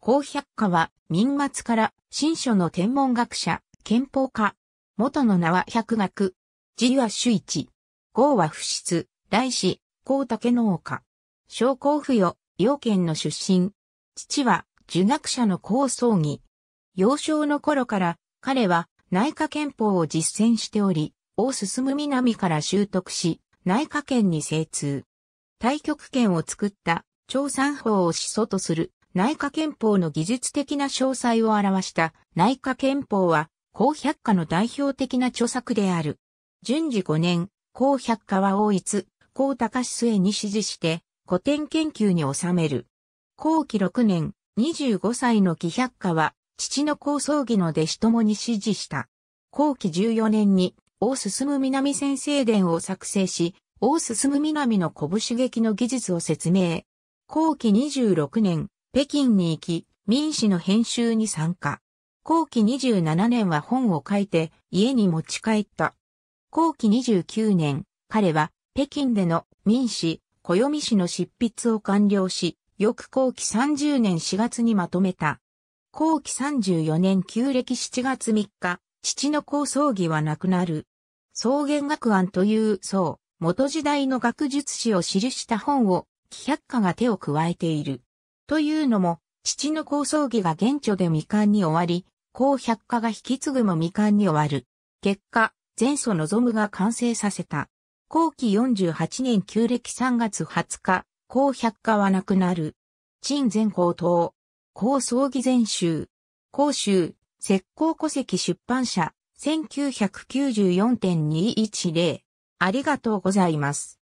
高百科は、民末から新書の天文学者、憲法家。元の名は百学。字は周一。号は不出、大志、高竹農家。商工付与、要県の出身。父は、儒学者の高葬儀。幼少の頃から、彼は内科憲法を実践しており、大進む南から習得し、内科圏に精通。対極拳を作った、長三法を始祖とする内科憲法の技術的な詳細を表した内科憲法は、公百科の代表的な著作である。順次5年、公百科は大津、公高末に支持して、古典研究に収める。後期6年、25歳の紀百科は、父の高葬儀の弟子ともに支持した。後期14年に、大進南先生伝を作成し、大進南の拳劇の技術を説明。後期26年、北京に行き、民誌の編集に参加。後期27年は本を書いて家に持ち帰った。後期29年、彼は北京での民誌、暦誌の執筆を完了し、翌後期30年4月にまとめた。後期34年旧暦7月3日、父の高葬儀は亡くなる。草原学案という層、元時代の学術史を記した本を、紀百科が手を加えている。というのも、父の高葬儀が現著で未完に終わり、後百科が引き継ぐも未完に終わる。結果、前祖望が完成させた。後期48年旧暦3月20日、後百科はなくなる。陳前高等。高葬儀全集。甲州、石膏戸籍出版社、1994.210。ありがとうございます。